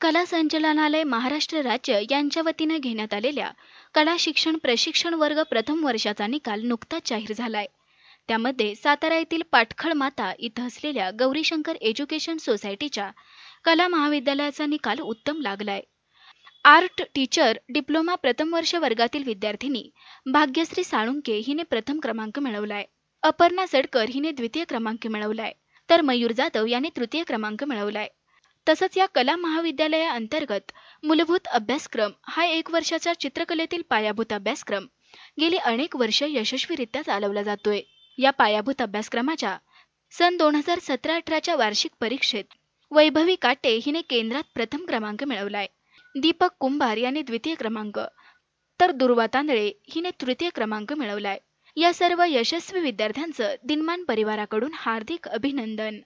कला संचालनालय महाराष्ट्र राज्य यांच्या वतीने घेण्यात आलेल्या कला शिक्षण प्रशिक्षण वर्ग प्रथम वर्षाचा निकाल नुकताच जाहीर झालाय त्यामध्ये सातारा येथील पाटखळ माता इथं असलेल्या गौरीशंकर एज्युकेशन सोसायटीच्या कला महाविद्यालयाचा निकाल उत्तम लागलाय आर्ट टीचर डिप्लोमा प्रथम वर्ष वर्गातील विद्यार्थिनी भाग्यश्री साळुंके हिने प्रथम क्रमांक मिळवलाय अपर्णा सडकर हिने द्वितीय क्रमांक मिळवलाय तर मयूर जाधव याने तृतीय क्रमांक मिळवलाय तसंच या कला महाविद्यालया अंतर्गत मूलभूत अभ्यासक्रम हा एक वर्षाचा चित्रकलेतील पायाभूत अभ्यासक्रम गेली अनेक वर्ष यशस्वीरित्या चालवला जातोय या पायाभूत अभ्यासक्रमाच्या सन दोन हजार सतरा अठराच्या वार्षिक परीक्षेत वैभवी काटे हिने केंद्रात प्रथम क्रमांक मिळवलाय दीपक कुंभार यांनी द्वितीय क्रमांक तर दुर्वा तांदळे हिने तृतीय क्रमांक मिळवलाय या सर्व यशस्वी विद्यार्थ्यांचं दिनमान परिवाराकडून हार्दिक अभिनंदन